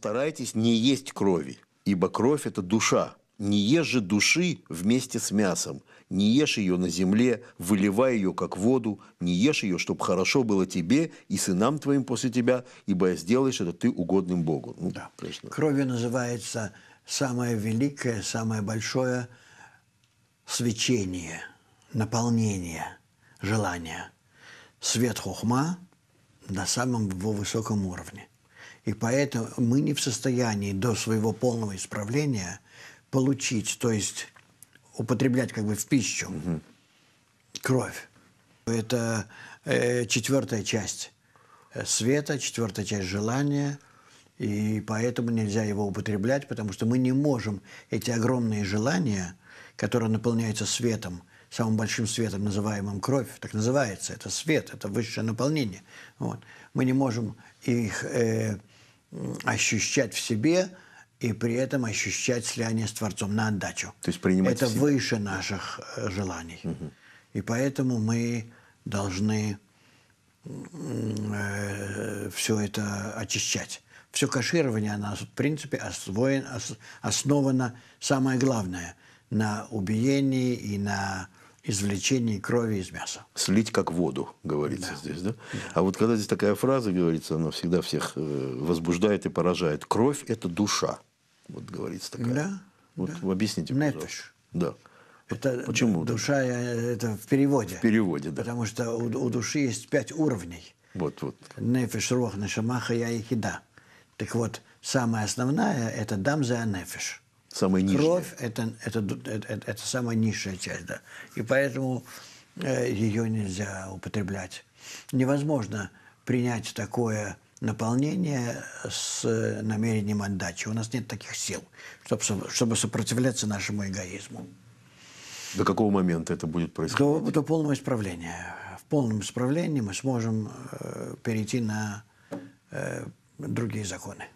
старайтесь не есть крови, ибо кровь – это душа. Не ешь же души вместе с мясом, не ешь ее на земле, выливай ее, как воду, не ешь ее, чтобы хорошо было тебе и сынам твоим после тебя, ибо сделаешь это ты угодным Богу. Ну, да. Кровью называется самое великое, самое большое свечение, наполнение, желание. Свет хухма на самом его высоком уровне – и поэтому мы не в состоянии до своего полного исправления получить, то есть употреблять как бы в пищу угу. кровь. Это э, четвертая часть э, света, четвертая часть желания, и поэтому нельзя его употреблять, потому что мы не можем эти огромные желания, которые наполняются светом, самым большим светом, называемым кровь, так называется, это свет, это высшее наполнение. Вот. Мы не можем их э, ощущать в себе и при этом ощущать слияние с Творцом на отдачу. То есть принимать Это себя. выше наших э, желаний. Угу. И поэтому мы должны э, все это очищать. Все каширование, оно, в принципе, освоен, основано, самое главное, на убиении и на извлечении крови из мяса. Слить как воду, говорится да. здесь, да? А вот когда здесь такая фраза говорится, она всегда всех э, возбуждает и поражает. Кровь – это душа, вот говорится такая. Да. Вот да. объясните, пожалуйста. Непиш. Да. Это Почему? Душа э, – это в переводе. В переводе, да. Потому что у, у души есть пять уровней. Вот, вот. Нефиш, рох, нешамаха, я и хида. Так вот, самая основная – это дамза нефиш. Самая нижняя. Кровь это, – это, это, это самая низшая часть, да. И поэтому э, ее нельзя употреблять. Невозможно принять такое наполнение с э, намерением отдачи. У нас нет таких сил, чтобы, чтобы сопротивляться нашему эгоизму. До какого момента это будет происходить? До, до полного исправления. В полном исправлении мы сможем э, перейти на э, другие законы.